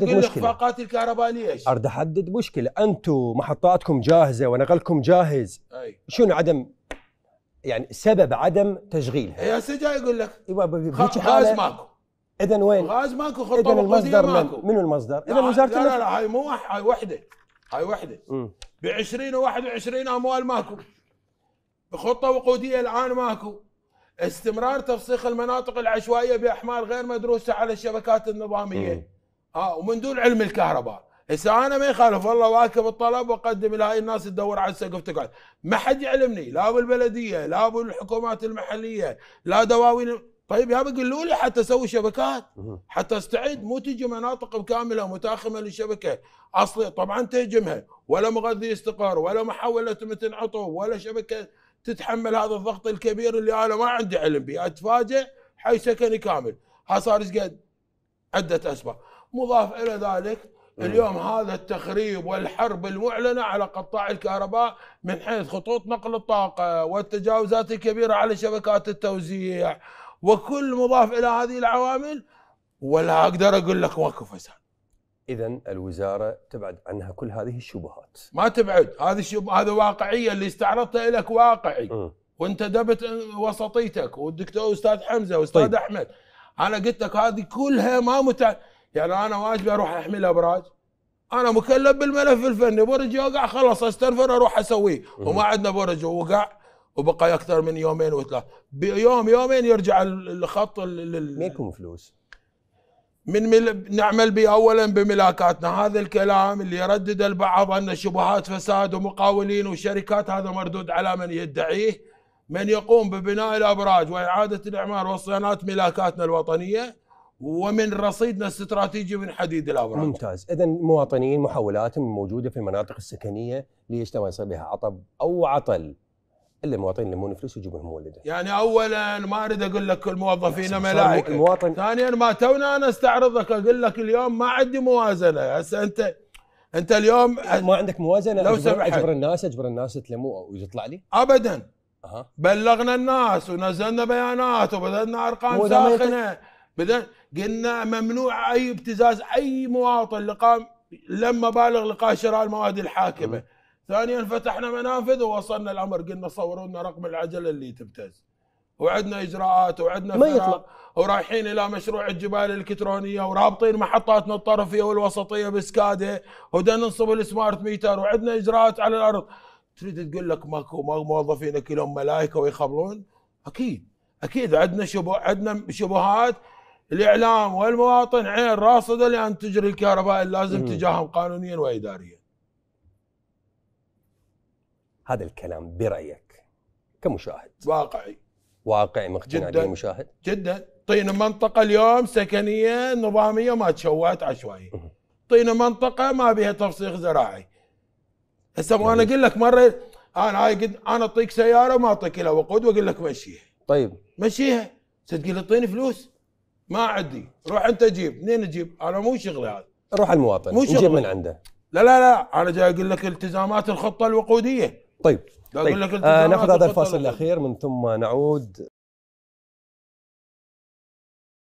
كل الاخفاقات الكهرباء ليش؟ ارد احدد مشكله انتم محطاتكم جاهزه ونقلكم جاهز أي. شنو عدم يعني سبب عدم تشغيلها إيه، يا جاي يقول لك إيوه، غاز ماكو اذا وين؟ غاز ماكو خطه اذا المصدر ماكو منو المصدر؟ اذا وزاره لا لا لا هاي مو هاي وحده هاي وحده ب 2021 اموال ماكو خطه وقوديه الان ماكو استمرار تفسيخ المناطق العشوائيه باحمال غير مدروسه على الشبكات النظاميه م. اه ومن دون علم الكهرباء هسه انا ما يخالف والله واكب الطلب واقدم لهاي الناس تدور على السقف تقعد ما حد يعلمني لا بالبلديه لا بالحكومات المحليه لا دواوين طيب يا قولوا لي حتى اسوي شبكات حتى استعد مو تجي مناطق كامله متاخمه للشبكه اصلي طبعا تهجمها ولا مغذي استقرار ولا محاولة لتمتن عطو ولا شبكه تتحمل هذا الضغط الكبير اللي انا ما عندي علم به اتفاجئ حي سكني كامل ها صار ايش قد عده اسباب مضاف إلى ذلك نعم. اليوم هذا التخريب والحرب المعلنة على قطاع الكهرباء من حيث خطوط نقل الطاقة والتجاوزات الكبيرة على شبكات التوزيع وكل مضاف إلى هذه العوامل ولا أقدر أقول لك ماكو فساد اذا الوزاره تبعد عنها كل هذه الشبهات ما تبعد هذه الشب... هذا واقعيه اللي استعرضتها لك واقعي مم. وانت دبت وسطيتك والدكتور استاذ حمزه واستاذ طيب. احمد انا قلت لك هذه كلها ما متعلقه يعني انا واجبي اروح احمل ابراج انا مكلف بالملف الفني برج يوقع خلاص استنفر اروح اسويه وما عندنا برج ووقع وبقى اكثر من يومين وثلاث بيوم يومين يرجع الخط لل... ميكم فلوس من مل... نعمل به اولا بملاكاتنا هذا الكلام اللي يردد البعض ان شبهات فساد ومقاولين وشركات هذا مردود على من يدعيه من يقوم ببناء الابراج واعاده الاعمار وصيانات ملاكاتنا الوطنيه ومن رصيدنا الاستراتيجي من حديد الابراج. ممتاز، اذا المواطنين محولات موجوده في المناطق السكنيه ليش ما يصير بها عطب او عطل. الا المواطنين يلمون فلوس ويجيبون مولده. يعني اولا ما اريد اقول لك الموظفين ملائكه. المواطن ثانيا ما تونا انا استعرضك اقول لك اليوم ما عندي موازنه، هسه انت انت اليوم ما عندك موازنه لو سمحت اجبر الناس اجبر الناس يتلموا ويطلع لي؟ ابدا. أه. بلغنا الناس ونزلنا بيانات وبذلنا ارقام ساخنه بدل قلنا ممنوع اي ابتزاز اي مواطن لقام لما بالغ لقاء شراء المواد الحاكمه ثانيا فتحنا منافذ ووصلنا الامر قلنا صوروا لنا رقم العجله اللي تبتز وعندنا اجراءات وعندنا ما يطلق. ورايحين الى مشروع الجبال الالكترونيه ورابطين محطاتنا الطرفيه والوسطيه بسكاده ودنا ننصب السمارت ميتر وعندنا اجراءات على الارض تريد تقول لك ماكو ما موظفينك كلهم ملائكه ويخبرون اكيد اكيد عندنا شبه عندنا شبهات الاعلام والمواطن عين راصده لان تجري الكهرباء اللازم تجاههم قانونيا واداريا. هذا الكلام برايك كمشاهد واقعي واقعي مقتنع به مشاهد جدا طينا منطقه اليوم سكنيه نظاميه ما تشوهت عشوائيه طينا منطقه ما بها تفسيخ زراعي هسه مو انا اقول لك مره انا هاي قد انا اعطيك سياره ما اعطيك لها وقود واقول لك مشيها طيب مشيها تقول لي اعطيني فلوس ما عندي روح انت جيب منين اجيب انا مو شغلي هذا روح المواطن مو شغلي من عنده لا لا لا انا جاي اقول لك التزامات الخطه الوقوديه طيب طيب آه ناخذ هذا الفاصل الاخير من ثم نعود